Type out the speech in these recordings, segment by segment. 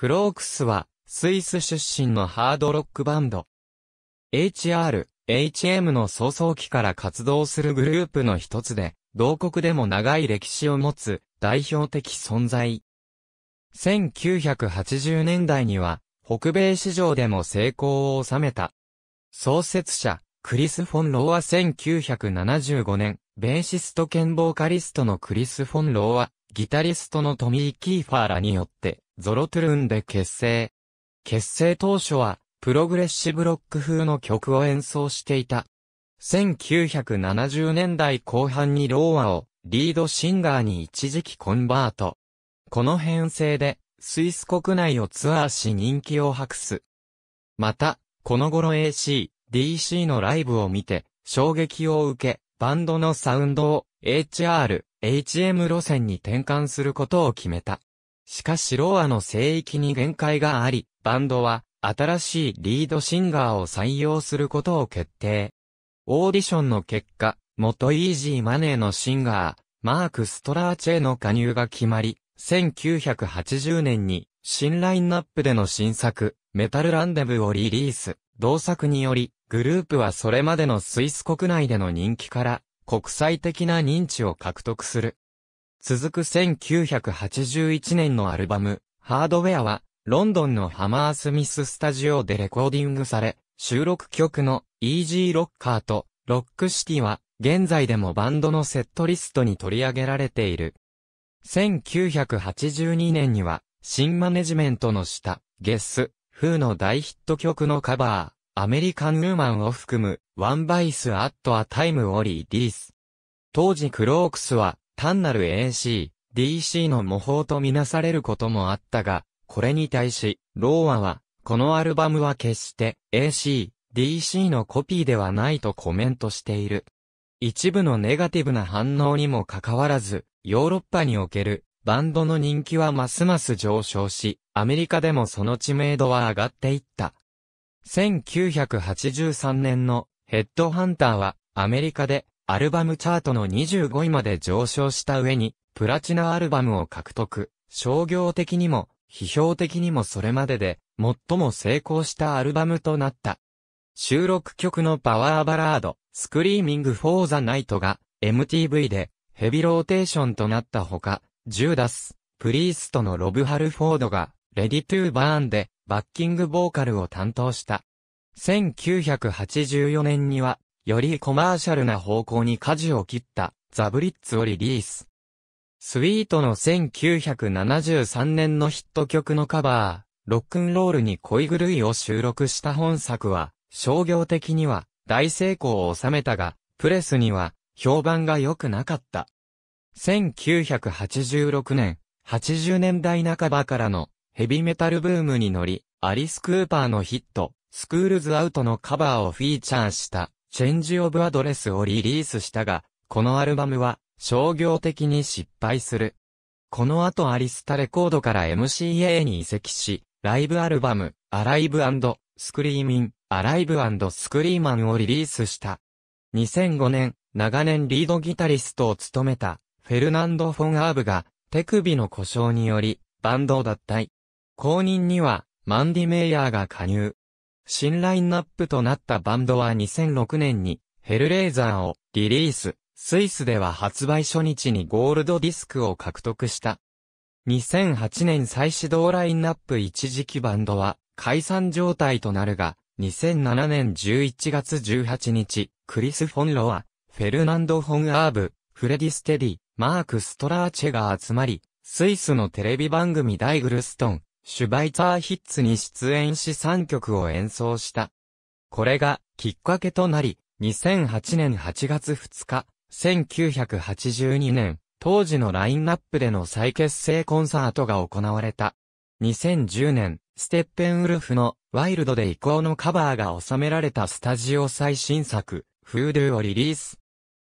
クロークスは、スイス出身のハードロックバンド。HR、HM の早々期から活動するグループの一つで、同国でも長い歴史を持つ代表的存在。1980年代には、北米市場でも成功を収めた。創設者、クリス・フォン・ローは1975年、ベーシスト兼ボーカリストのクリス・フォン・ローは、ギタリストのトミー・キーファーらによって、ゾロトゥルンで結成。結成当初は、プログレッシブロック風の曲を演奏していた。1970年代後半にローアをリードシンガーに一時期コンバート。この編成でスイス国内をツアーし人気を博す。また、この頃 AC、DC のライブを見て衝撃を受け、バンドのサウンドを HR、HM 路線に転換することを決めた。しかしローアの聖域に限界があり、バンドは新しいリードシンガーを採用することを決定。オーディションの結果、元イージーマネーのシンガー、マーク・ストラーチェの加入が決まり、1980年に新ラインナップでの新作、メタルランデブをリリース。同作により、グループはそれまでのスイス国内での人気から、国際的な認知を獲得する。続く1981年のアルバム、ハードウェアは、ロンドンのハマースミススタジオでレコーディングされ、収録曲の Easy Rocker と Rock City は、現在でもバンドのセットリストに取り上げられている。1982年には、新マネジメントの下、ゲス、フーの大ヒット曲のカバー、アメリカンルーマンを含む、ワンバイスアットアタイムオリーディース。当時クロークスは、単なる AC、DC の模倣とみなされることもあったが、これに対し、ローアは、このアルバムは決して AC、DC のコピーではないとコメントしている。一部のネガティブな反応にもかかわらず、ヨーロッパにおけるバンドの人気はますます上昇し、アメリカでもその知名度は上がっていった。1983年のヘッドハンターはアメリカでアルバムチャートの25位まで上昇した上に、プラチナアルバムを獲得、商業的にも、批評的にもそれまでで、最も成功したアルバムとなった。収録曲のパワーバラード、スクリーミング・フォー・ザ・ナイトが、MTV で、ヘビローテーションとなったほか、ジューダス、プリーストのロブ・ハルフォードが、レディ・トゥ・バーンで、バッキングボーカルを担当した。1984年には、よりコマーシャルな方向に舵を切ったザ・ブリッツをリリース。スウィートの1973年のヒット曲のカバー、ロックンロールに恋狂いを収録した本作は、商業的には大成功を収めたが、プレスには評判が良くなかった。1986年、80年代半ばからのヘビメタルブームに乗り、アリス・クーパーのヒット、スクールズ・アウトのカバーをフィーチャーしたチェンジオブアドレスをリリースしたが、このアルバムは商業的に失敗する。この後アリスタレコードから MCA に移籍し、ライブアルバム、アライブスクリーミン、アライブスクリーマンをリリースした。2005年、長年リードギタリストを務めた、フェルナンド・フォン・アーブが、手首の故障により、バンドを脱退。後任には、マンディ・メイヤーが加入。新ラインナップとなったバンドは2006年にヘルレーザーをリリース。スイスでは発売初日にゴールドディスクを獲得した。2008年再始動ラインナップ一時期バンドは解散状態となるが、2007年11月18日、クリス・フォン・ロア、フェルナンド・フォン・アーブ、フレディ・ステディ、マーク・ストラーチェが集まり、スイスのテレビ番組ダイグルストン、シュバイツァーヒッツに出演し3曲を演奏した。これがきっかけとなり、2008年8月2日、1982年、当時のラインナップでの再結成コンサートが行われた。2010年、ステッペンウルフのワイルドで移行のカバーが収められたスタジオ最新作、フードゥをリリース。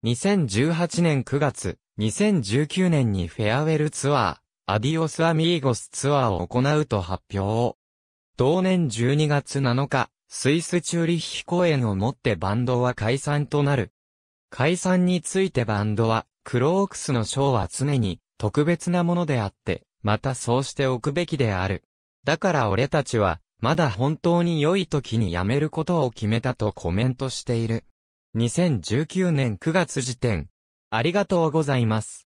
2018年9月、2019年にフェアウェルツアー、アディオス・アミーゴスツアーを行うと発表。同年12月7日、スイスチューリッヒ公演をもってバンドは解散となる。解散についてバンドは、クロークスのショーは常に特別なものであって、またそうしておくべきである。だから俺たちは、まだ本当に良い時に辞めることを決めたとコメントしている。2019年9月時点。ありがとうございます。